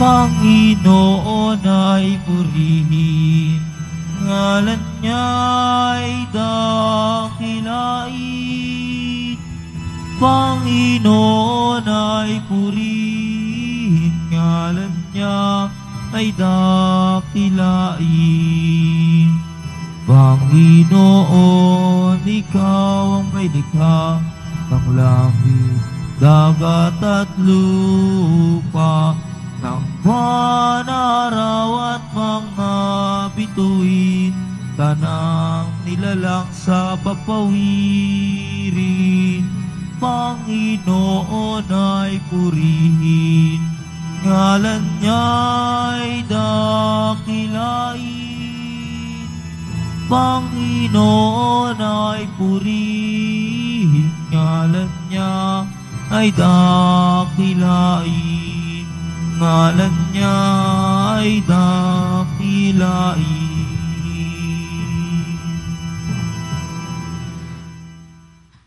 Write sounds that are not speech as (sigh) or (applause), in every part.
Panginoon ay purihin, ngalan niya ay dakilain. Panginoon ay purihin, ngalan niya ay dakilain. Panginoon, ikaw ang may likha ng langit, dagat at lupa. Now, panaraw at mga bituin, tanang nilalang sa papawirin, Panginoon ay purihin, ngalan niya'y dakilain, Panginoon ay purihin, ngalan niya ay dakilain pangalan niya ay dakilain.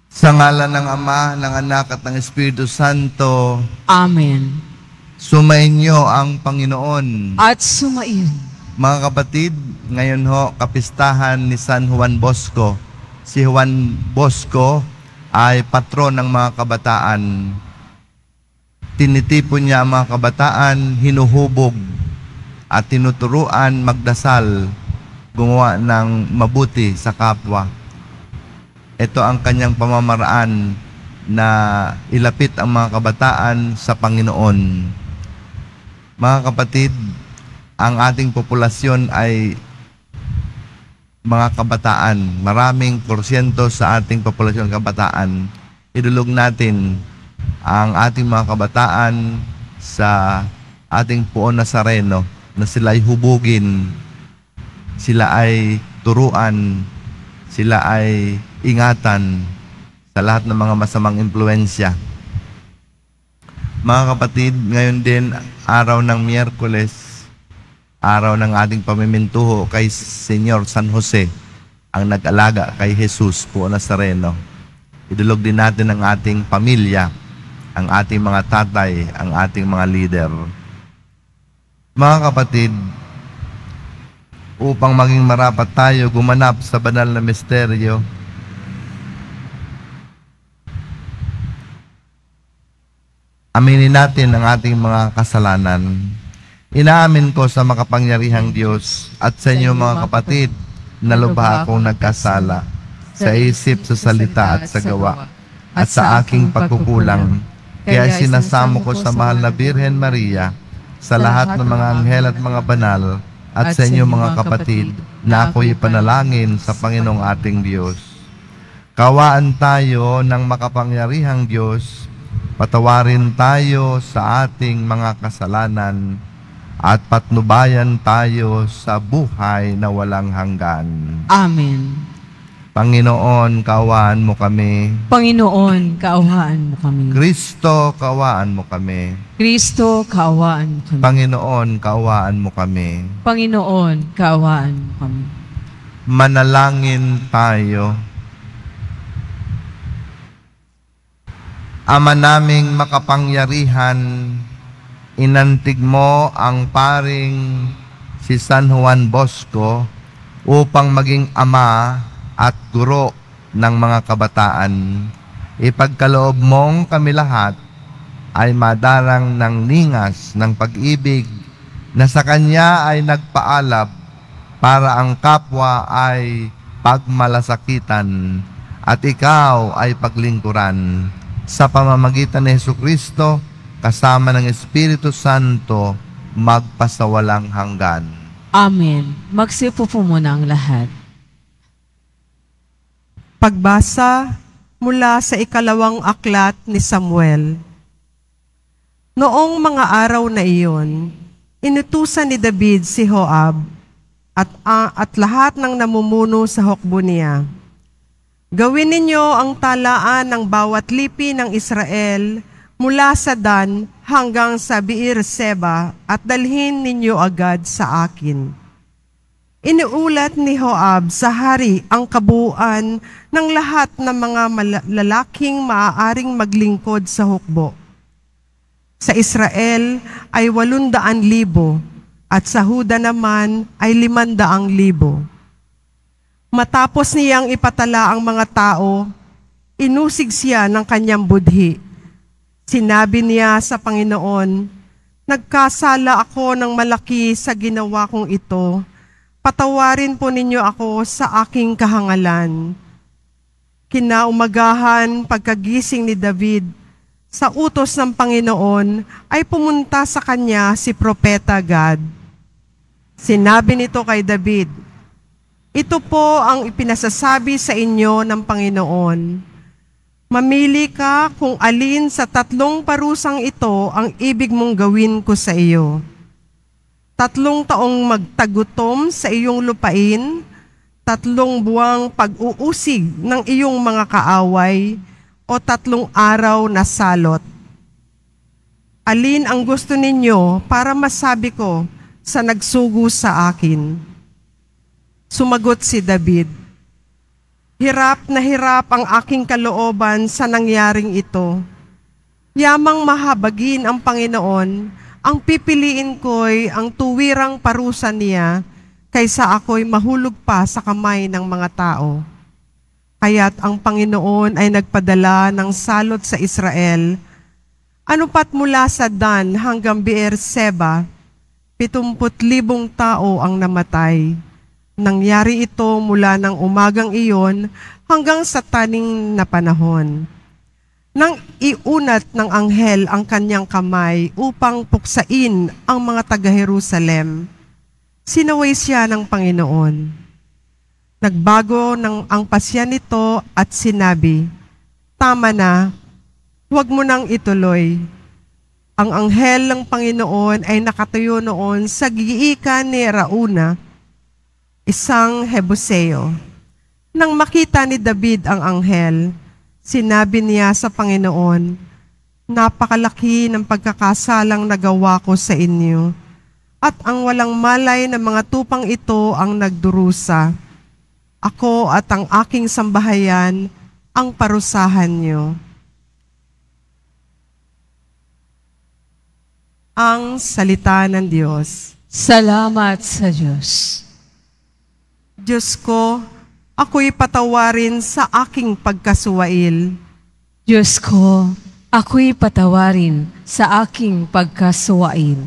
Sa ngalan ng Ama, ng Anak at ng Espiritu Santo. Amen. Sumainyo ang Panginoon. At sumain. Mga kapatid, ngayon ho, kapistahan ni San Juan Bosco. Si Juan Bosco ay patron ng mga kabataan tinitipon niya ang mga kabataan, hinuhubog at tinuturuan magdasal, gumawa ng mabuti sa kapwa. Ito ang kanyang pamamaraan na ilapit ang mga kabataan sa Panginoon. Mga kapatid, ang ating populasyon ay mga kabataan. Maraming porsyento sa ating populasyon kabataan. Idulog natin ang ating mga kabataan sa ating puon na sareno na sila ay hubugin, sila ay turuan, sila ay ingatan sa lahat ng mga masamang impluensya. Mga kapatid, ngayon din araw ng Miyerkules, araw ng ating pamimintuho kay Senyor San Jose, ang nag-alaga kay Jesus po na sareno. Idulog din natin ang ating pamilya ang ating mga tatay, ang ating mga leader. Mga kapatid, upang maging marapat tayo gumanap sa banal na misteryo, aminin natin ang ating mga kasalanan. Inaamin ko sa makapangyarihang Diyos at sa inyo mga kapatid na lubha akong nagkasala sa isip, sa salita at sa gawa at sa aking pagkukulang kaya sinasamo ko sa mahal na Birhen Maria, sa lahat ng mga anghel at mga banal, at sa inyo mga kapatid, na ako'y panalangin sa Panginoong ating Diyos. Kawaan tayo ng makapangyarihang Diyos, patawarin tayo sa ating mga kasalanan, at patnubayan tayo sa buhay na walang hanggan. Amen. Panginoon, kawaan mo kami. Panginoon, kaawaan mo kami. Kristo, kawaan mo kami. Kristo, kawaan mo kami. Panginoon, kawaan mo kami. Panginoon, kaawaan mo kami. Manalangin tayo. Ama naming makapangyarihan, inantig mo ang paring si San Juan Bosco upang maging ama at guro ng mga kabataan. Ipagkaloob mong kami lahat ay madarang ng ningas ng pag-ibig na sa Kanya ay nagpaalab para ang kapwa ay pagmalasakitan at ikaw ay paglingkuran. Sa pamamagitan ni Yesu Kristo, kasama ng Espiritu Santo, magpasawalang hanggan. Amen. Magsipo po muna ang lahat. Pagbasa mula sa ikalawang aklat ni Samuel. Noong mga araw na iyon, inutusan ni David si Joab at, uh, at lahat ng namumuno sa hukbo niya. Gawin ninyo ang talaan ng bawat lipi ng Israel mula sa Dan hanggang sa Biir Seba at dalhin ninyo agad sa akin.'" Inuulat ni Joab sa hari ang kabuuan ng lahat ng mga lalaking maaaring maglingkod sa hukbo. Sa Israel ay 800,000 at sa Huda naman ay 500,000. Matapos niyang ipatala ang mga tao, inusig siya ng kanyang budhi. Sinabi niya sa Panginoon, Nagkasala ako ng malaki sa ginawa kong ito patawarin po ninyo ako sa aking kahangalan. Kinaumagahan pagkagising ni David, sa utos ng Panginoon ay pumunta sa kanya si Propeta Gad. Sinabi nito kay David, Ito po ang ipinasasabi sa inyo ng Panginoon. Mamili ka kung alin sa tatlong parusang ito ang ibig mong gawin ko sa iyo tatlong taong magtagutom sa iyong lupain, tatlong buwang pag-uusig ng iyong mga kaaway, o tatlong araw na salot. Alin ang gusto ninyo para masabi ko sa nagsugo sa akin? Sumagot si David, Hirap na hirap ang aking kalooban sa nangyaring ito. Yamang mahabagin ang Panginoon ang pipiliin ko'y ang tuwirang parusa niya kaysa ako'y mahulog pa sa kamay ng mga tao. Kaya't ang Panginoon ay nagpadala ng salot sa Israel, ano pat mula sa Dan hanggang Beer 70,000 tao ang namatay. Nangyari ito mula ng umagang iyon hanggang sa taning na panahon nang iunat ng anghel ang kanyang kamay upang puksain ang mga taga-Jerusalem. Sinaway siya ng Panginoon. Nagbago ng ang pasya nito at sinabi, Tama na, huwag mo nang ituloy. Ang anghel ng Panginoon ay nakatuyo noon sa giikan ni Rauna, isang Hebuseo. Nang makita ni David ang anghel, Sinabi niya sa Panginoon, Napakalaki ng pagkakasalang nagawa ko sa inyo, at ang walang malay ng mga tupang ito ang nagdurusa. Ako at ang aking sambahayan ang parusahan niyo. Ang salita ng Diyos. Salamat sa Diyos. Diyos ko, ako'y patawarin sa aking pagkasuwail. Diyos ko, ako'y patawarin sa aking pagkasuwail.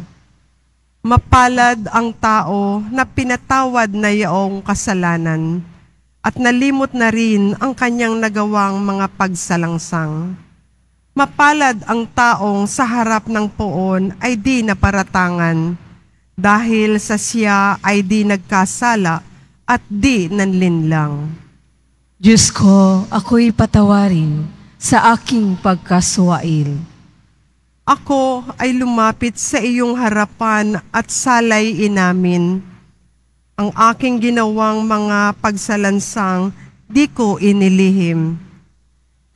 Mapalad ang tao na pinatawad na iyong kasalanan at nalimot na rin ang kanyang nagawang mga pagsalangsang. Mapalad ang taong sa harap ng poon ay di naparatangan dahil sa siya ay di nagkasala at di nanlinlang. Diyos ko, ako'y patawarin sa aking pagkaswail. Ako ay lumapit sa iyong harapan at salay inamin. Ang aking ginawang mga pagsalansang di ko inilihim.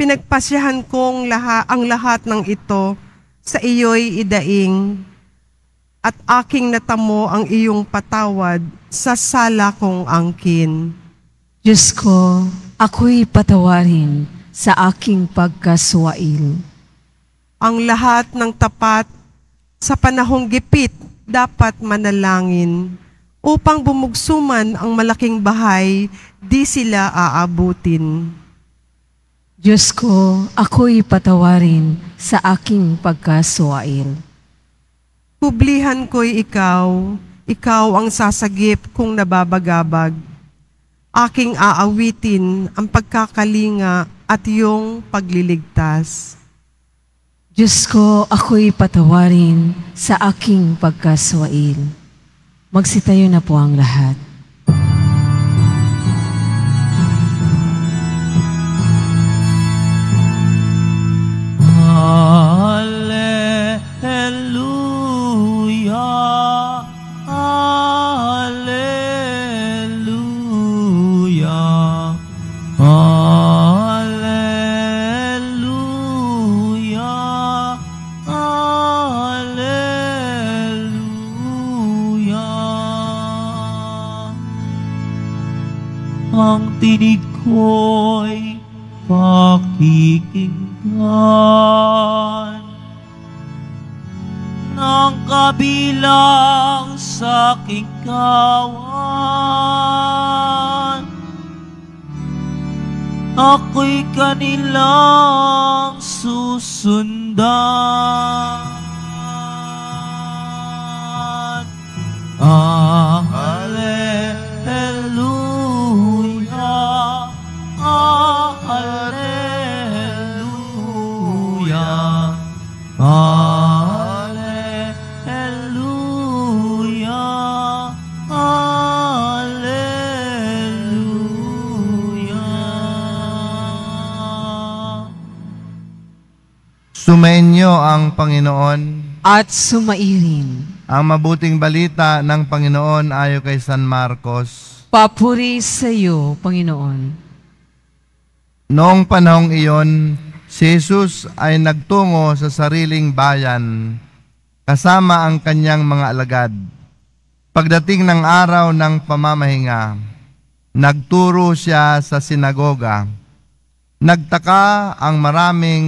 Pinagpasyahan kong laha, ang lahat ng ito sa iyo'y idaing at aking natamo ang iyong patawad sa sala kong angkin. Diyos ko, ako'y patawarin sa aking pagkaswail. Ang lahat ng tapat sa panahong gipit dapat manalangin upang bumugsuman ang malaking bahay, di sila aabutin. Diyos ko, ako'y patawarin sa aking pagkaswail. Publihan ko'y ikaw, ikaw ang sasagip kung nababagabag. Aking aawitin ang pagkakalinga at iyong pagliligtas. Diyos ko, ako'y patawarin sa aking pagkaswail. Magsitayo na po ang lahat. Ah. tinig ko'y pakikinggan ng kabilang sa aking kawan. Ako'y kanilang susundan. Ah. Sumainyo ang Panginoon at sumairin. Ang mabuting balita ng Panginoon ayo kay San Marcos. Papuri sa iyo, Panginoon. Noong panahong iyon, si Jesus ay nagtungo sa sariling bayan kasama ang kanyang mga alagad. Pagdating ng araw ng pamamahinga, nagturo siya sa sinagoga. Nagtaka ang maraming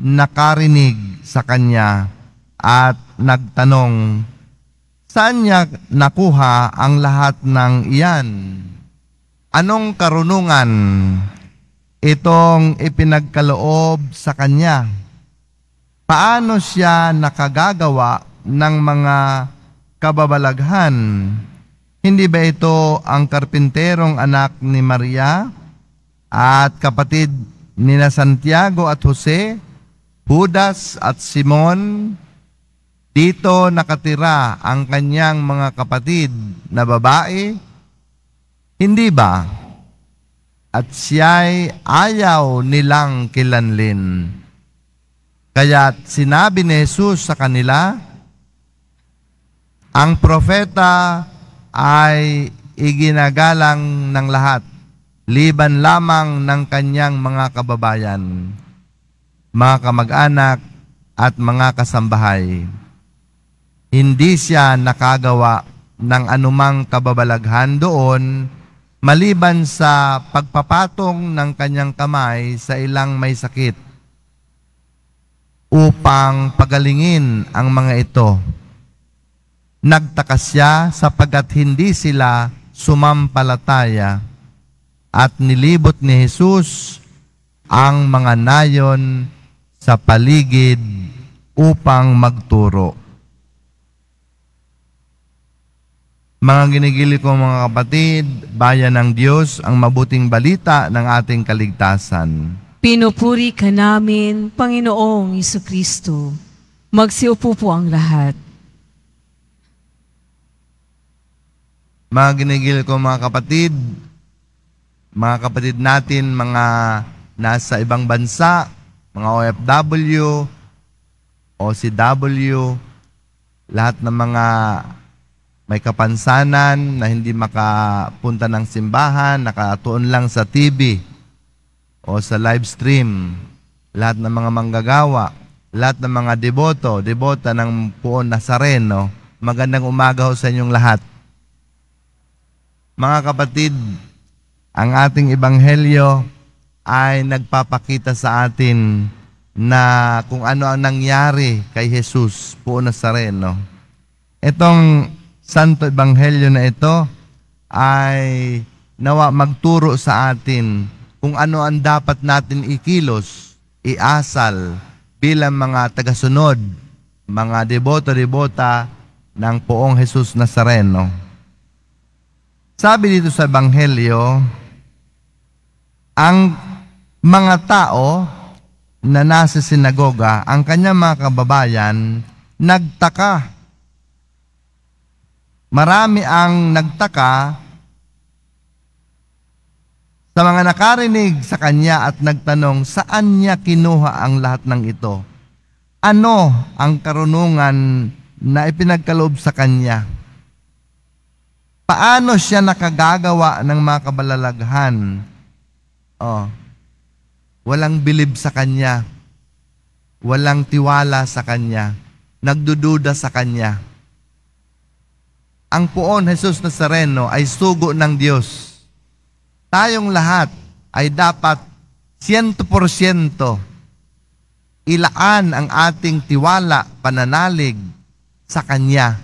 nakarinig sa kanya at nagtanong, Saan niya nakuha ang lahat ng iyan? Anong karunungan itong ipinagkaloob sa kanya? Paano siya nakagagawa ng mga kababalaghan? Hindi ba ito ang karpinterong anak ni Maria at kapatid nina Santiago at Jose? Judas at Simon, dito nakatira ang kanyang mga kapatid na babae, hindi ba? At siya'y ayaw nilang kilanlin. Kaya't sinabi ni Jesus sa kanila, ang propeta ay iginagalang ng lahat, liban lamang ng kanyang mga kababayan mga kamag-anak at mga kasambahay. Hindi siya nakagawa ng anumang kababalaghan doon maliban sa pagpapatong ng kanyang kamay sa ilang may sakit upang pagalingin ang mga ito. Nagtakas siya sapagkat hindi sila sumampalataya at nilibot ni Jesus ang mga nayon sa paligid upang magturo. Mga ginigili ko mga kapatid, bayan ng Diyos ang mabuting balita ng ating kaligtasan. Pinupuri ka namin, Panginoong Iso Kristo. Magsiupo po ang lahat. Mga ginigil ko mga kapatid, mga kapatid natin, mga nasa ibang bansa, mga OFW, OCW, lahat ng mga may kapansanan na hindi makapunta ng simbahan, nakatuon lang sa TV o sa live stream, lahat ng mga manggagawa, lahat ng mga deboto, debota ng puon Nazareno, magandang umaga ho sa inyong lahat. Mga kapatid, ang ating ebanghelyo ay nagpapakita sa atin na kung ano ang nangyari kay Jesus po Nazareno. Itong Santo Ebanghelyo na ito ay nawa magturo sa atin kung ano ang dapat natin ikilos, iasal bilang mga tagasunod, mga deboto-debota ng poong Jesus Nazareno. Sabi dito sa Ebanghelyo, ang mga tao na nasa sinagoga, ang kanyang mga kababayan, nagtaka. Marami ang nagtaka sa mga nakarinig sa kanya at nagtanong, saan niya kinuha ang lahat ng ito? Ano ang karunungan na ipinagkaloob sa kanya? Paano siya nakagagawa ng mga kabalalaghan? Oh, Walang bilib sa Kanya. Walang tiwala sa Kanya. Nagdududa sa Kanya. Ang puon Jesus Nazareno, ay sugo ng Diyos. Tayong lahat ay dapat 100% ilaan ang ating tiwala, pananalig sa Kanya.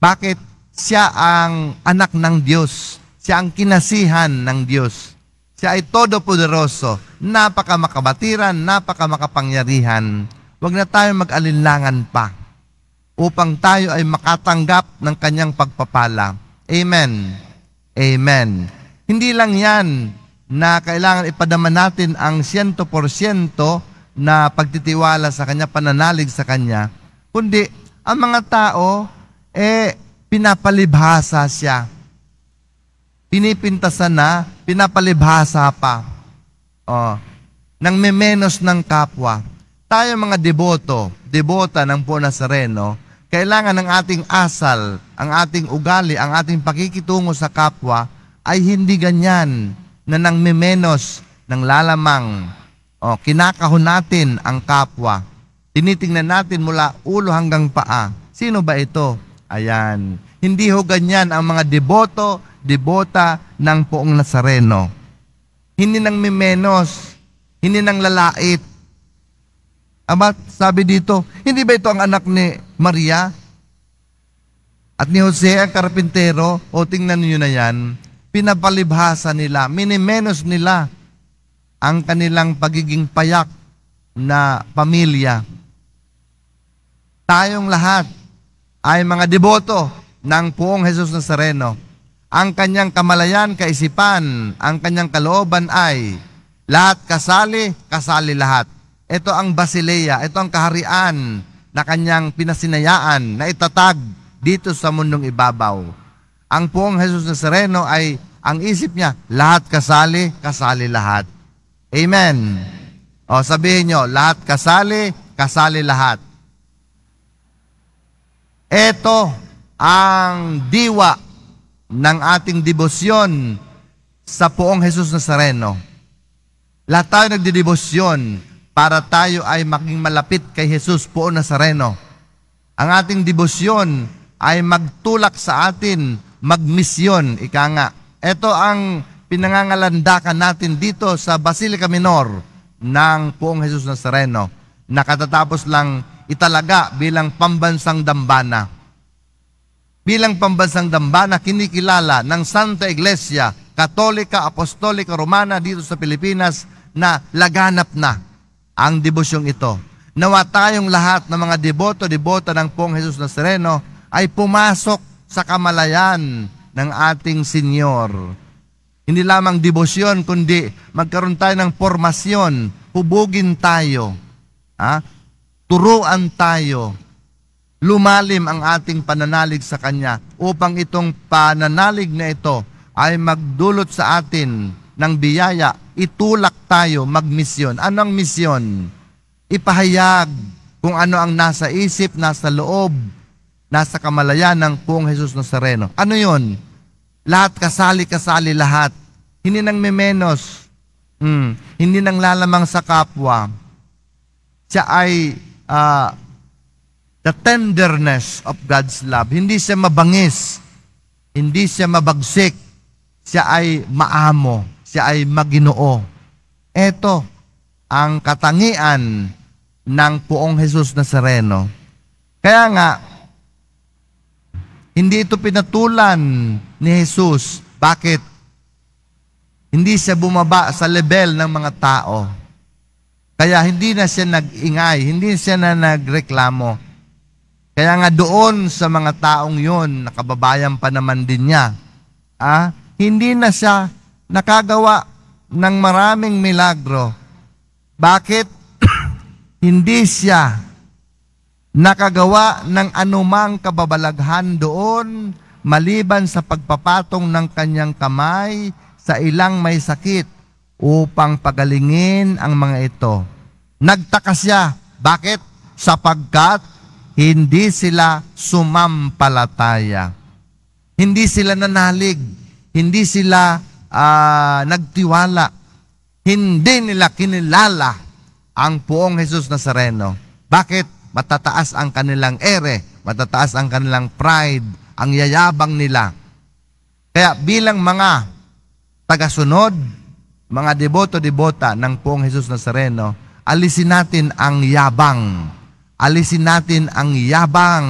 Bakit? Siya ang anak ng Diyos. Siya ang kinasihan ng Diyos siya ay todo-poderoso, napaka makabatiran, napaka makapangyarihan. Huwag na tayong mag-alinlangan pa upang tayo ay makatanggap ng kanyang pagpapala. Amen. Amen. Hindi lang yan na kailangan ipadama natin ang 100% na pagtitiwala sa kanya, pananalig sa kanya, kundi ang mga tao, eh, pinapalibhasa siya pinipintasan na, pinapalibhasa pa. Oh, nang memenos ng kapwa. Tayo mga deboto, debota ng po Nazareno, kailangan ng ating asal, ang ating ugali, ang ating pakikitungo sa kapwa ay hindi ganyan na nang memenos, ng lalamang. O, oh, kinakahon natin ang kapwa. Tinitingnan natin mula ulo hanggang paa. Sino ba ito? Ayan. Hindi ho ganyan ang mga deboto debota ng poong Nazareno. Hindi nang mimenos, hindi nang lalait. Ama, sabi dito, hindi ba ito ang anak ni Maria? At ni Jose ang karpintero, o tingnan niyo na yan, pinapalibhasa nila, minimenos nila ang kanilang pagiging payak na pamilya. Tayong lahat ay mga deboto ng puong Jesus Nazareno ang kanyang kamalayan, kaisipan, ang kanyang kalooban ay lahat kasali, kasali lahat. Ito ang basileya, ito ang kaharian na kanyang pinasinayaan, na itatag dito sa mundong ibabaw. Ang poong Jesus sereno ay ang isip niya, lahat kasali, kasali lahat. Amen. O sabihin nyo, lahat kasali, kasali lahat. Ito ang diwa ng ating debosyon sa poong Jesus Nazareno. Lahat tayo nagdidebosyon para tayo ay maging malapit kay Jesus poong Nazareno. Ang ating debosyon ay magtulak sa atin, magmisyon, ika nga. Ito ang pinangangalandakan natin dito sa Basilica Minor ng poong Jesus Nazareno na katatapos lang italaga bilang pambansang dambana bilang pambansang dambana kinikilala ng Santa Iglesia Katolika Apostolika Romana dito sa Pilipinas na laganap na ang debosyong ito. Nawa tayong lahat ng mga deboto-debota ng Pong Jesus Nazareno ay pumasok sa kamalayan ng ating Senyor. Hindi lamang debosyon, kundi magkaroon tayo ng formasyon, hubugin tayo, ha? turuan tayo, lumalim ang ating pananalig sa Kanya upang itong pananalig na ito ay magdulot sa atin ng biyaya, itulak tayo magmisyon. Anong misyon? Ipahayag kung ano ang nasa isip, nasa loob, nasa kamalayan ng Pong Jesus Nazareno. Ano yon? Lahat kasali-kasali lahat. Hindi nang memenos. Hmm. Hindi nang lalamang sa kapwa. Siya ay uh, The tenderness of God's love. Hindi siya mabangis. Hindi siya mabagsik. Siya ay maamo. Siya ay maginoo. Ito ang katangian ng puong Jesus Nazareno. Kaya nga, hindi ito pinatulan ni Jesus. Bakit? Hindi siya bumaba sa level ng mga tao. Kaya hindi na siya nag-ingay, hindi siya na nagreklamo. Kaya nga doon sa mga taong yon, nakababayan pa naman din niya, ah, hindi na siya nakagawa ng maraming milagro. Bakit? (clears throat) hindi siya nakagawa ng anumang kababalaghan doon maliban sa pagpapatong ng kanyang kamay sa ilang may sakit upang pagalingin ang mga ito. Nagtaka siya. Bakit? Sapagkat hindi sila sumampalataya. Hindi sila nanalig. Hindi sila uh, nagtiwala. Hindi nila kinilala ang puong Jesus Nazareno. Bakit? Matataas ang kanilang ere. Matataas ang kanilang pride. Ang yayabang nila. Kaya bilang mga tagasunod, mga deboto-debota ng puong Jesus Nazareno, alisin natin ang yabang Alisin natin ang yabang,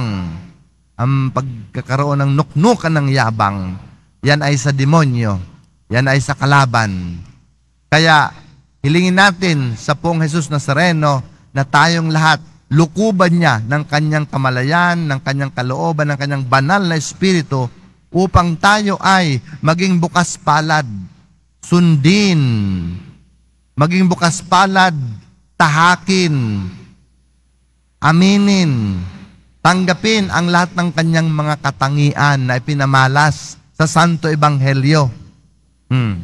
ang pagkakaroon ng nuknukan ng yabang. Yan ay sa demonyo. Yan ay sa kalaban. Kaya hilingin natin sa pong Jesus Nazareno na tayong lahat lukuban niya ng kanyang kamalayan, ng kanyang kalooban, ng kanyang banal na espiritu upang tayo ay maging bukas palad, sundin, maging bukas palad, tahakin, aminin, tanggapin ang lahat ng kanyang mga katangian na ipinamalas sa Santo Ebanghelyo. Hmm.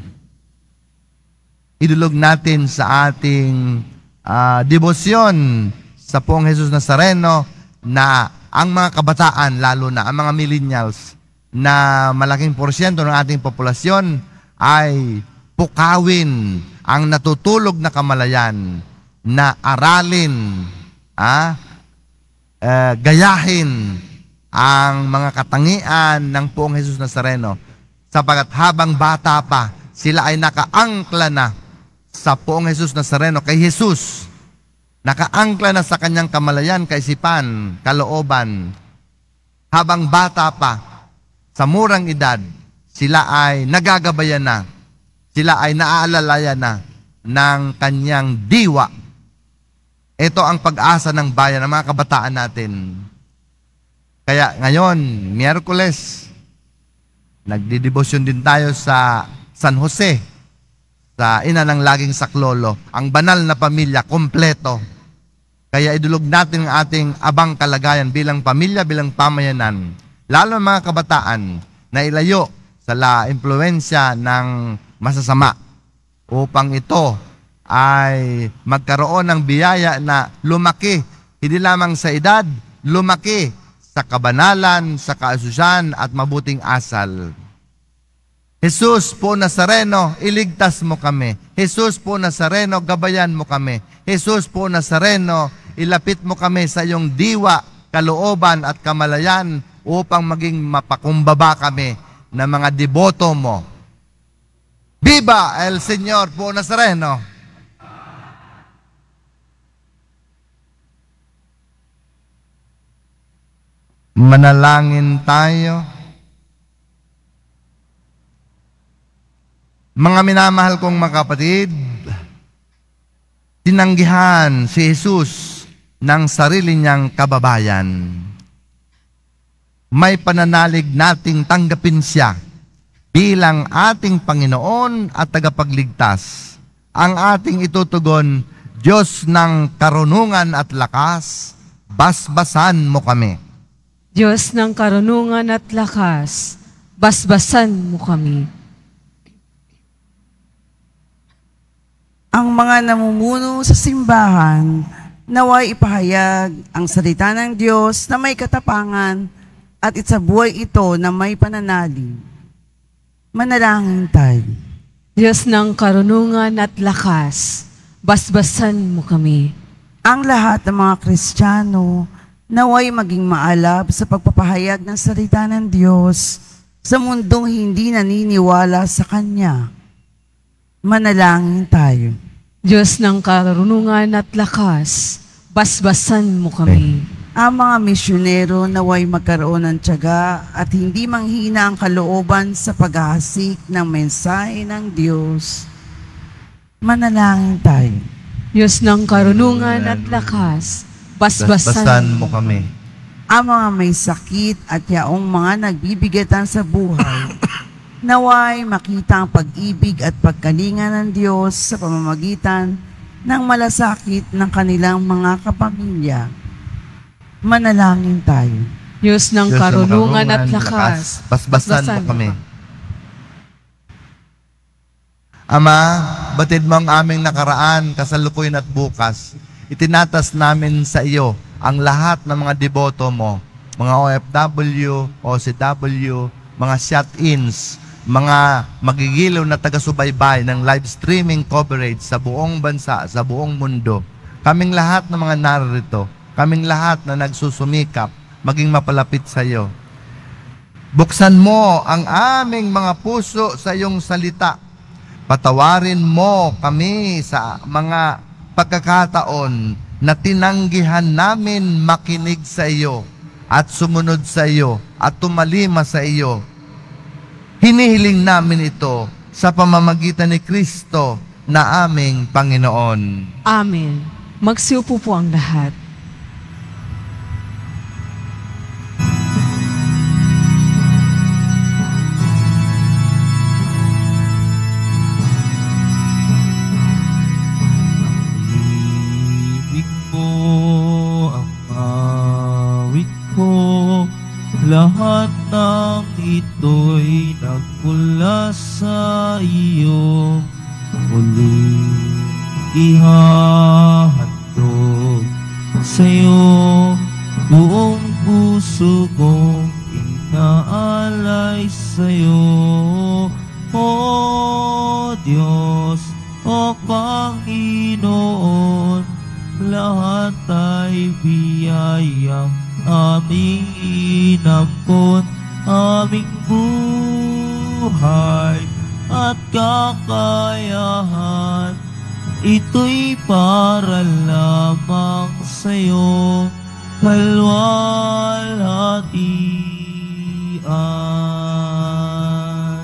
Idulog natin sa ating uh, debosyon sa poong Jesus Nazareno na ang mga kabataan, lalo na ang mga millennials, na malaking porsyento ng ating populasyon ay pukawin ang natutulog na kamalayan na aralin ah, uh, gayahin ang mga katangian ng poong Jesus Nazareno sapagat habang bata pa sila ay nakaangkla na sa poong Jesus Nazareno kay Jesus nakaangkla na sa kanyang kamalayan, kaisipan, kalooban habang bata pa sa murang edad sila ay nagagabayan na sila ay naaalalayan na ng kanyang diwa ito ang pag-asa ng bayan, ng mga kabataan natin. Kaya ngayon, Miyerkules, nagdidebosyon din tayo sa San Jose, sa ina ng laging saklolo, ang banal na pamilya, kompleto. Kaya idulog natin ang ating abang kalagayan bilang pamilya, bilang pamayanan, lalo mga kabataan na ilayo sa la impluensya ng masasama upang ito ay magkaroon ng biyaya na lumaki, hindi lamang sa edad, lumaki sa kabanalan, sa kaasusan at mabuting asal. Jesus po Nazareno, iligtas mo kami. Jesus po Nazareno, gabayan mo kami. Jesus po Nazareno, ilapit mo kami sa iyong diwa, kalooban at kamalayan upang maging mapakumbaba kami ng mga deboto mo. Viva el Señor po Nazareno! Manalangin tayo. Mga minamahal kong mga kapatid, tinanggihan si Jesus ng sarili niyang kababayan. May pananalig nating tanggapin siya bilang ating Panginoon at tagapagligtas. Ang ating itutugon, Diyos ng karunungan at lakas, basbasan mo kami. Diyos ng karunungan at lakas, basbasan mo kami. Ang mga namumuno sa simbahan, naway ipahayag ang salita ng Diyos na may katapangan at itsabuhay ito na may pananalig. Manalangin tayo. Diyos ng karunungan at lakas, basbasan mo kami. Ang lahat ng mga Kristiyano, Naway maging maalab sa pagpapahayag ng salita ng Diyos sa mundong hindi naniniwala sa Kanya. Manalangin tayo. Diyos ng karunungan at lakas, basbasan mo kami. Ang mga misyonero naway magkaroon ng tiyaga at hindi manghina ang kalooban sa paghahasik ng mensahe ng Diyos. Manalangin tayo. Diyos ng karunungan at lakas, basbasan mo kami. Ang mga may sakit at yaong mga nagbibigatan sa buhay, naway makita ang pag-ibig at pagkalinga ng Diyos sa pamamagitan ng malasakit ng kanilang mga kapamilya. Manalangin tayo. Diyos ng karunungan, at lakas, basbasan, mo kami. Ama, batid mo ang aming nakaraan, kasalukuyan at bukas Itinatas namin sa iyo ang lahat ng mga deboto mo, mga OFW, OCW, mga shut-ins, mga magigilaw na taga-subaybay ng live streaming coverage sa buong bansa, sa buong mundo. Kaming lahat ng mga narito, kaming lahat na nagsusumikap, maging mapalapit sa iyo. Buksan mo ang aming mga puso sa iyong salita. Patawarin mo kami sa mga pagkakataon na tinanggihan namin makinig sa iyo at sumunod sa iyo at tumalima sa iyo. Hinihiling namin ito sa pamamagitan ni Kristo na aming Panginoon. Amen. Magsiupo po ang lahat. Lahat ng ito'y nagmula sa iyo Muling ihahandog sa'yo Buong puso kong inaalay sa'yo O Diyos, O Panginoon Lahat ay biyaya Ginampon aming buhay at kakayahan Ito'y para lamang sa'yo Kalwalhatian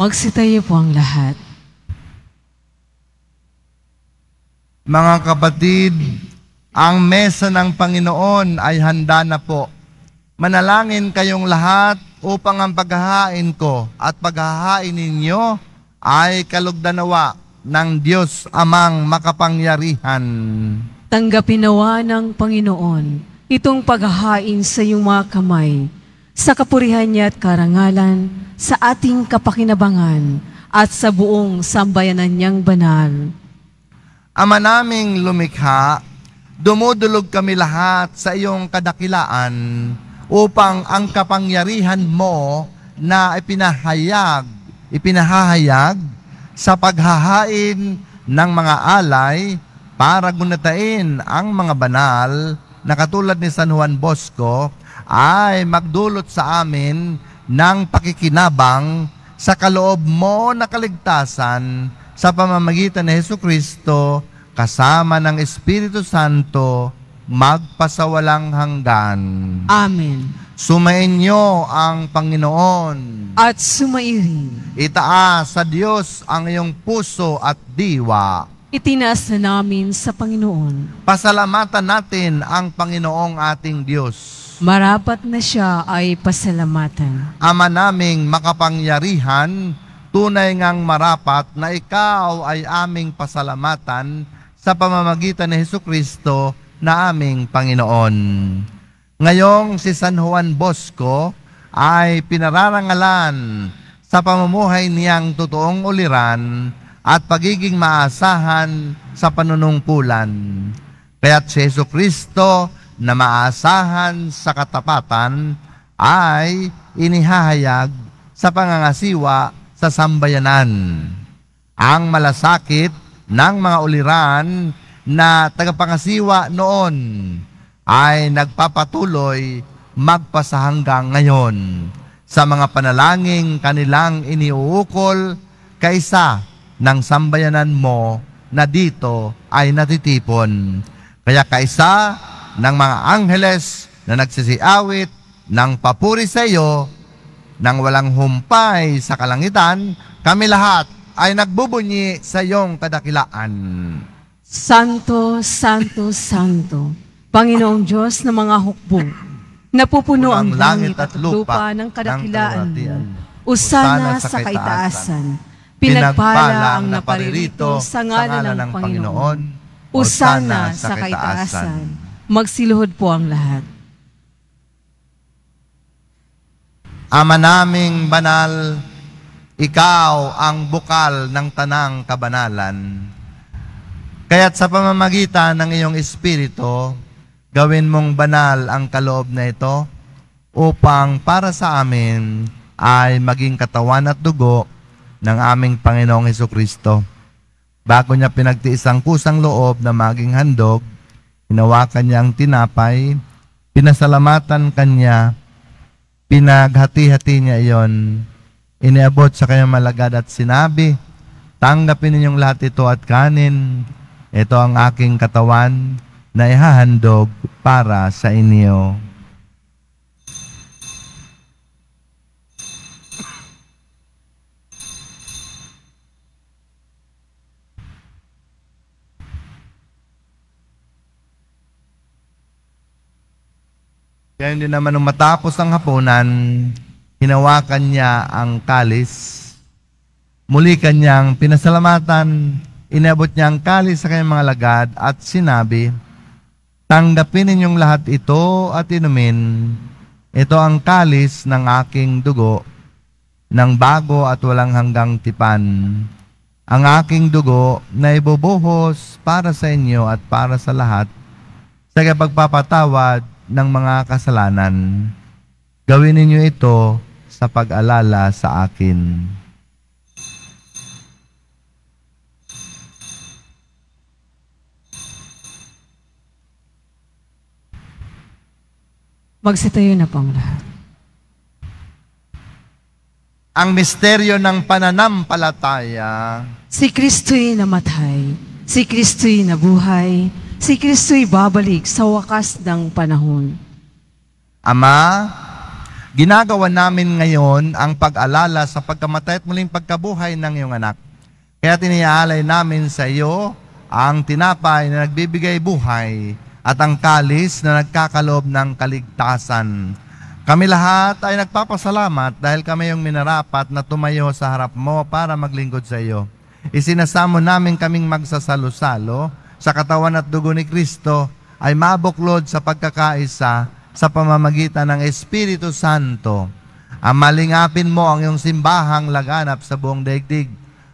Magsitayo po ang lahat. Mga kapatid, ang mesa ng Panginoon ay handa na po. Manalangin kayong lahat upang ang paghahain ko at paghahain ninyo ay kalugdanawa ng Diyos amang makapangyarihan. Tanggapin nawa ng Panginoon itong paghahain sa iyong mga kamay sa kapurihan niya at karangalan, sa ating kapakinabangan, at sa buong sambayanan niyang banal. Ama naming lumikha, Dumudulog kami lahat sa iyong kadakilaan upang ang kapangyarihan mo na ipinahayag, ipinahahayag sa paghahain ng mga alay para gunatain ang mga banal na katulad ni San Juan Bosco ay magdulot sa amin ng pakikinabang sa kaloob mo na kaligtasan sa pamamagitan ni Heso Kristo kasama ng Espiritu Santo, magpasawalang hanggan. Amen. Sumainyo ang Panginoon. At sumairin. Itaas sa Diyos ang iyong puso at diwa. Itinaas na namin sa Panginoon. Pasalamatan natin ang Panginoong ating Diyos. Marapat na siya ay pasalamatan. Ama naming makapangyarihan, tunay ngang marapat na ikaw ay aming pasalamatan sa pamamagitan ni Heso Kristo na aming Panginoon. Ngayong si San Juan Bosco ay pinararangalan sa pamumuhay niyang totoong uliran at pagiging maasahan sa panunungkulan. Kaya't si Yeso Kristo na maasahan sa katapatan ay inihahayag sa pangangasiwa sa sambayanan. Ang malasakit ng mga uliran na tagapangasiwa noon ay nagpapatuloy magpasa hanggang ngayon sa mga panalangin kanilang iniuukol kaysa ng sambayanan mo na dito ay natitipon. Kaya kaisa ng mga angheles na nagsisiawit ng papuri sa iyo nang walang humpay sa kalangitan, kami lahat ay nagbubunyi sa iyong kadakilaan. Santo, Santo, Santo, Panginoong Diyos ng mga hukbo, napupuno ang langit at lupa ng kadakilaan mo. Usana sa kaitaasan, pinagpala ang naparirito sa ngalan ng Panginoon. Usana sa kaitaasan, magsiluhod po ang lahat. Ama naming banal, ikaw ang bukal ng tanang kabanalan. Kaya't sa pamamagitan ng iyong espiritu, gawin mong banal ang kaloob na ito upang para sa amin ay maging katawan at dugo ng aming Panginoong Heso Kristo. Bago niya pinagtiisang kusang loob na maging handog, hinawakan niya ang tinapay, pinasalamatan kanya, pinaghati-hati niya iyon, inabot sa kanyang malagad at sinabi, Tanggapin ninyong lahat ito at kanin. Ito ang aking katawan na ihahandog para sa inyo. Kaya hindi naman nung matapos ang hapunan, hinawakan niya ang kalis, muli kanyang pinasalamatan, inabot niya ang kalis sa kanyang mga lagad at sinabi, Tanggapin ninyong lahat ito at inumin. Ito ang kalis ng aking dugo, ng bago at walang hanggang tipan. Ang aking dugo na ibubuhos para sa inyo at para sa lahat sa pagpapatawad ng mga kasalanan. Gawin ninyo ito sa pag-alala sa akin. Magsitayo na pong lahat. Ang misteryo ng pananampalataya. Si Kristo'y namatay. Si Kristo'y nabuhay. Si Kristo'y babalik sa wakas ng panahon. Ama, ginagawa namin ngayon ang pag-alala sa pagkamatay at muling pagkabuhay ng iyong anak. Kaya tiniaalay namin sa iyo ang tinapay na nagbibigay buhay at ang kalis na nagkakalob ng kaligtasan. Kami lahat ay nagpapasalamat dahil kami yung minarapat na tumayo sa harap mo para maglingkod sa iyo. Isinasamo namin kaming magsasalo-salo sa katawan at dugo ni Kristo ay mabuklod sa pagkakaisa sa pamamagitan ng Espiritu Santo. Amalingapin mo ang iyong simbahang laganap sa buong daigdig.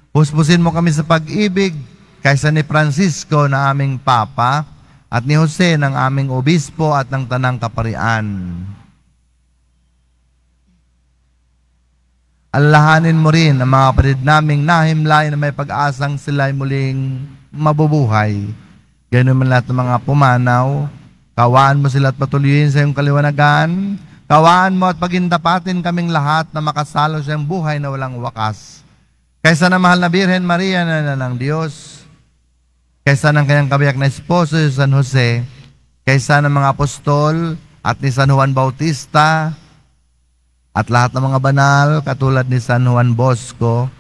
Puspusin mo kami sa pag-ibig kaysa ni Francisco na aming Papa at ni Jose ng aming Obispo at ng Tanang Kaparian. Alahanin mo rin ang mga parid naming nahimlay na may pag-asang sila'y muling mabubuhay. Ganun man lahat ng mga pumanaw, Kawaan mo sila at patuloyin sa iyong kaliwanagan. Kawaan mo at pagindapatin kaming lahat na makasalo sa iyong buhay na walang wakas. Kaysa na mahal na Birhen Maria na na Diyos, kaysa ng kanyang kabiyak na esposo si San Jose, kaysa ng mga apostol at ni San Juan Bautista, at lahat ng mga banal katulad ni San Juan Bosco,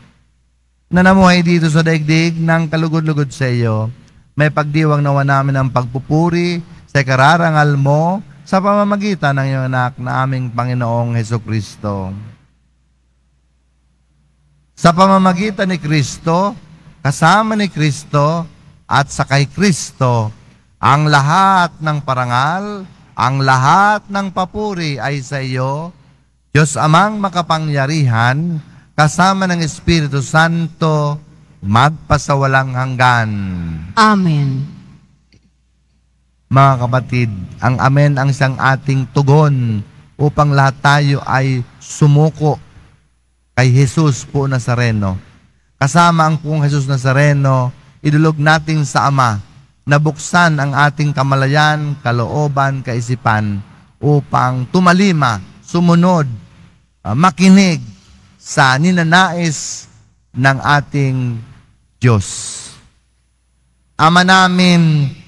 na namuhay dito sa daigdig ng kalugod-lugod sa iyo, may pagdiwang nawa namin ang pagpupuri, sa kararangal mo sa pamamagitan ng iyong anak na aming Panginoong Heso Kristo. Sa pamamagitan ni Kristo, kasama ni Kristo, at sa kay Kristo, ang lahat ng parangal, ang lahat ng papuri ay sa iyo, Diyos amang makapangyarihan, kasama ng Espiritu Santo, magpasawalang hanggan. Amen. Mga kapatid, ang amen ang isang ating tugon upang lahat tayo ay sumuko kay Jesus po Nazareno. Kasama ang pong Jesus Nazareno, idulog natin sa Ama na buksan ang ating kamalayan, kalooban, kaisipan upang tumalima, sumunod, ah, makinig sa ninanais ng ating Diyos. Ama namin,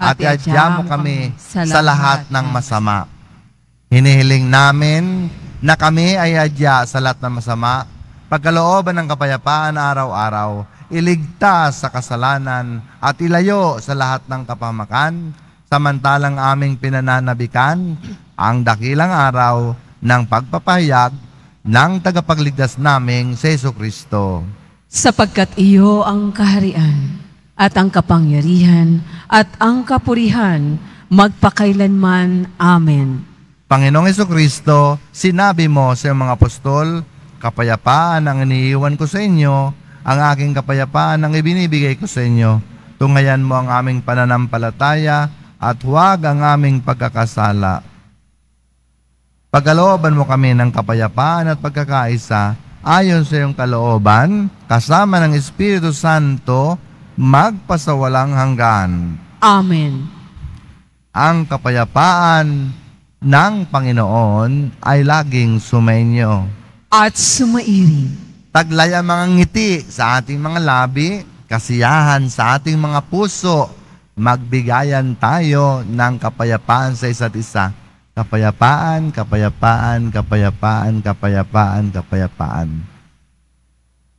at iadya mo kami sa lahat ng masama. Hinihiling namin na kami ay adya sa lahat ng masama, pagkalooban ng kapayapaan araw-araw, iligtas sa kasalanan at ilayo sa lahat ng kapamakan, samantalang aming pinananabikan ang dakilang araw ng pagpapahayag ng tagapagligtas naming sa Kristo. Sapagkat iyo ang kaharian, at ang kapangyarihan at ang kapurihan magpakailanman. Amen. Panginoong Kristo, sinabi mo sa mga apostol, kapayapaan ang iniiwan ko sa inyo, ang aking kapayapaan ang ibinibigay ko sa inyo. Tungayan mo ang aming pananampalataya at huwag ang aming pagkakasala. Pagkalooban mo kami ng kapayapaan at pagkakaisa ayon sa iyong kalooban, kasama ng Espiritu Santo, magpasawalang hanggan. Amen. Ang kapayapaan ng Panginoon ay laging sumainyo. At sumairin. Taglay ang mga ngiti sa ating mga labi, kasiyahan sa ating mga puso. Magbigayan tayo ng kapayapaan sa isa't isa. Kapayapaan, kapayapaan, kapayapaan, kapayapaan, kapayapaan. kapayapaan.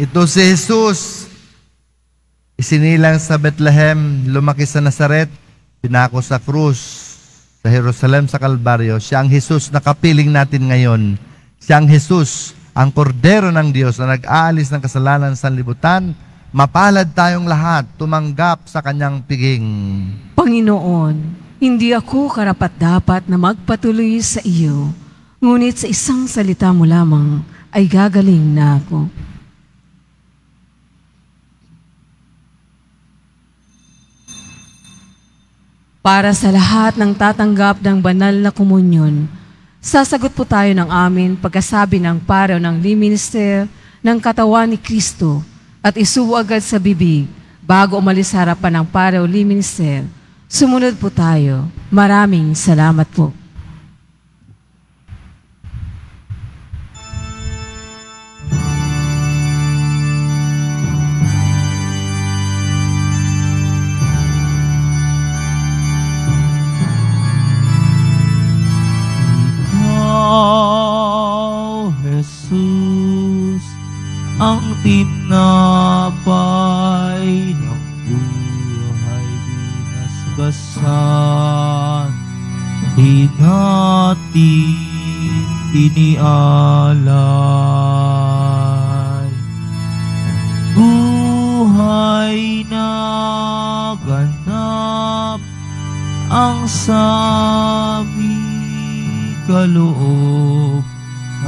Ito si Jesus. Isinilang sa Bethlehem, lumaki sa Nazaret, pinako sa krus, sa Jerusalem, sa Kalbaryo. Siya ang Jesus na kapiling natin ngayon. Siya ang Jesus, ang kordero ng Diyos na nag-aalis ng kasalanan sa libutan. Mapalad tayong lahat tumanggap sa kanyang piging. Panginoon, hindi ako karapat-dapat na magpatuloy sa iyo, ngunit sa isang salita mo lamang ay gagaling na ako. Para sa lahat ng tatanggap ng banal na komunyon, sasagot po tayo ng amin pagkasabi ng paro ng liminister ng katawan ni Kristo at isubo agad sa bibig bago umalis harapan ng o liminister. Sumunod po tayo. Maraming salamat po. Ikaw, Jesus, ang tinapay ng buhay binasbasan. Di natin inialay. Buhay na ganap ang sa kaloob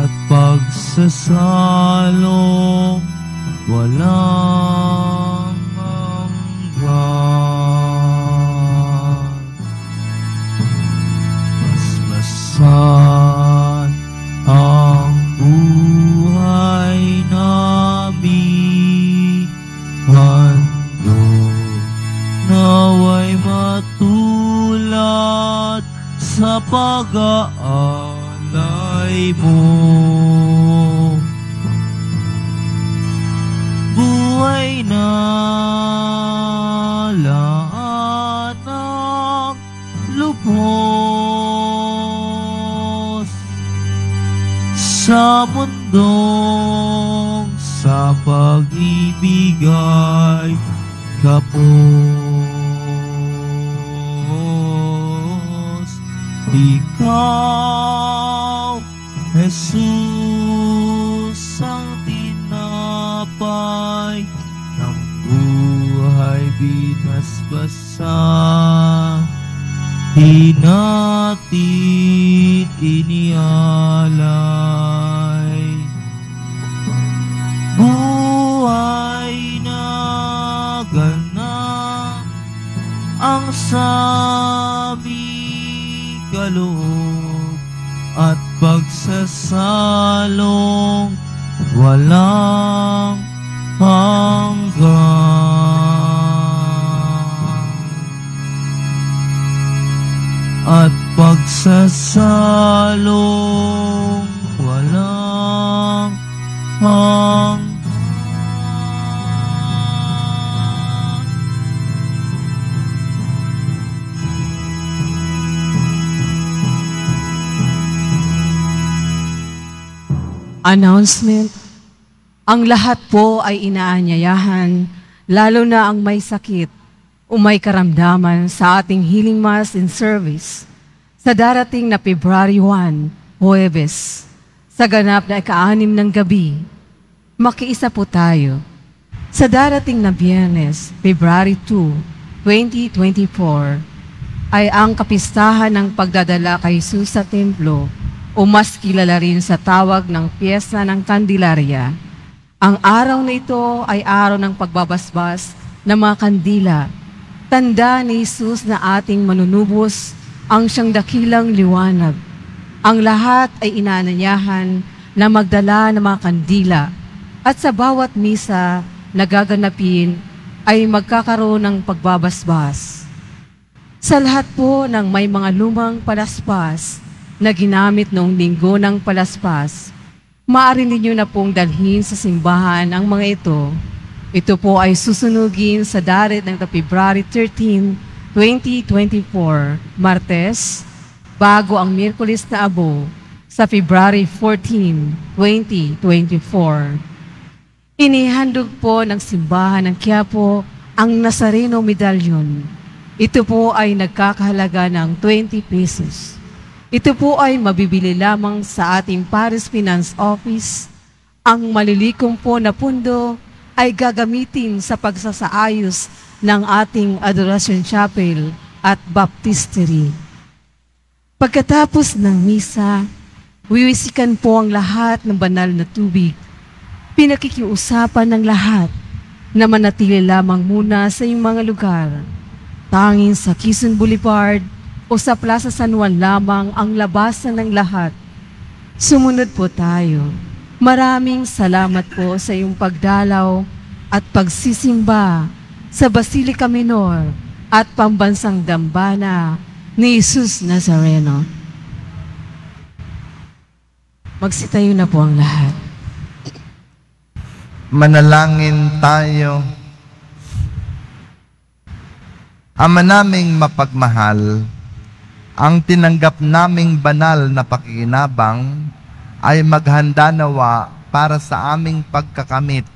at pagsasalo walang at pagsasalong walang hanggan at pagsasalong announcement. Ang lahat po ay inaanyayahan, lalo na ang may sakit o may karamdaman sa ating healing mass in service sa darating na February 1, Huwebes, sa ganap na ikaanim ng gabi. Makiisa po tayo. Sa darating na Biyernes, February 2, 2024, ay ang kapistahan ng pagdadala kay Jesus sa templo o mas kilala rin sa tawag ng piyesa ng Kandilarya. Ang araw na ito ay araw ng pagbabasbas ng mga kandila. Tanda ni Jesus na ating manunubos ang siyang dakilang liwanag. Ang lahat ay inananyahan na magdala ng mga kandila at sa bawat misa na gaganapin ay magkakaroon ng pagbabasbas. Sa lahat po ng may mga lumang palaspas, na ginamit noong linggo ng palaspas, maaari ninyo na pong dalhin sa simbahan ang mga ito. Ito po ay susunugin sa darit ng February 13, 2024, Martes, bago ang Miyerkules na abo sa February 14, 2024. Inihandog po ng simbahan ng Quiapo ang Nazareno Medallion. Ito po ay nagkakahalaga ng 20 pesos. Ito po ay mabibili lamang sa ating Paris Finance Office. Ang malilikom po na pundo ay gagamitin sa pagsasaayos ng ating Adoration Chapel at Baptistery. Pagkatapos ng misa, wiwisikan po ang lahat ng banal na tubig. Pinakikiusapan ng lahat na manatili lamang muna sa iyong mga lugar, tanging sa Quezon Boulevard o sa Plaza San Juan lamang ang labasan ng lahat. Sumunod po tayo. Maraming salamat po sa iyong pagdalaw at pagsisimba sa Basilica Minor at Pambansang Dambana ni Jesus Nazareno. Magsitayo na po ang lahat. Manalangin tayo. Ama naming mapagmahal, ang tinanggap naming banal na pakikinabang ay maghanda nawa para sa aming pagkakamit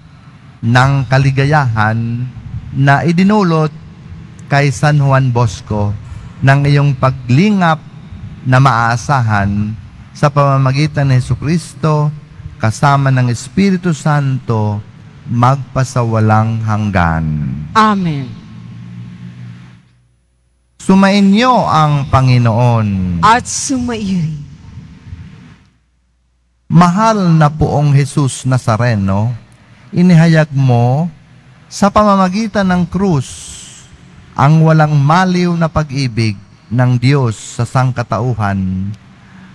ng kaligayahan na idinulot kay San Juan Bosco ng iyong paglingap na maaasahan sa pamamagitan ni Yesu Kristo kasama ng Espiritu Santo magpasawalang hanggan. Amen. Sumainyo ang Panginoon. At sumaiyo Mahal na poong Jesus Nazareno, inihayag mo sa pamamagitan ng krus ang walang maliw na pag-ibig ng Diyos sa sangkatauhan.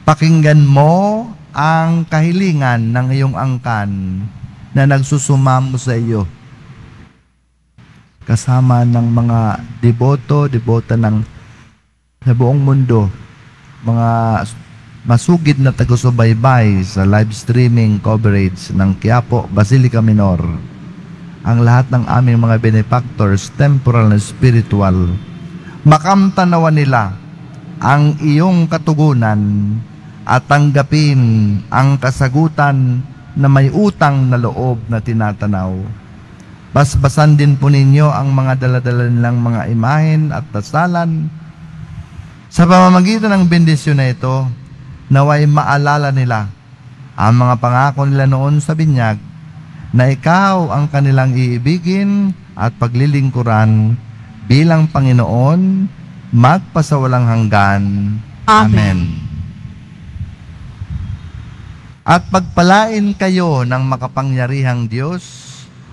Pakinggan mo ang kahilingan ng iyong angkan na nagsusumamo sa iyo kasama ng mga deboto, debota ng sa buong mundo, mga masugid na tagusubaybay sa live streaming coverage ng Quiapo Basilica Minor. Ang lahat ng aming mga benefactors, temporal and spiritual, makamtanawa nila ang iyong katugunan at tanggapin ang kasagutan na may utang na loob na tinatanaw Basbasan din po ninyo ang mga daladala nilang mga imahen at dasalan. Sa pamamagitan ng bendisyon na ito, naway maalala nila ang mga pangako nila noon sa binyag na ikaw ang kanilang iibigin at paglilingkuran bilang Panginoon magpasawalang hanggan. Amen. Amen. At pagpalain kayo ng makapangyarihang Diyos,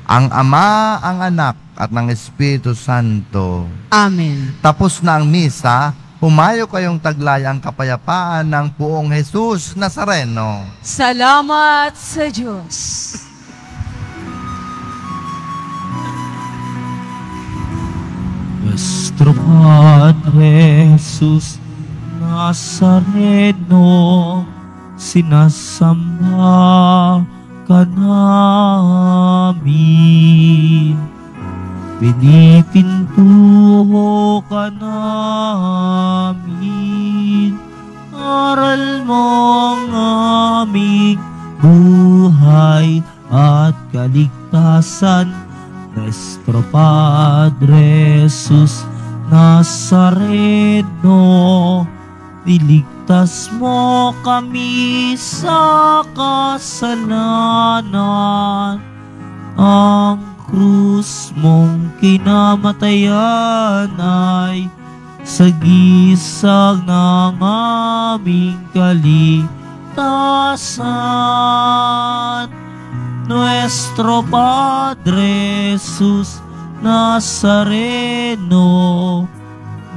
ang Ama, ang Anak, at ng Espiritu Santo. Amen. Tapos na ang misa, humayo kayong taglay ang kapayapaan ng puong Jesus Nazareno. Salamat sa Diyos. Nuestro Padre Jesus Nazareno, sinasamba ka namin. Pinipintuho ka namin. Aral mo ang aming buhay at kaligtasan. Nuestro Padre Jesus Nazareno, dilig Iligtas mo kami sa kasalanan Ang krus mong kinamatayan ay Sa gisag ng aming kaligtasan Nuestro Padre Jesus Nazareno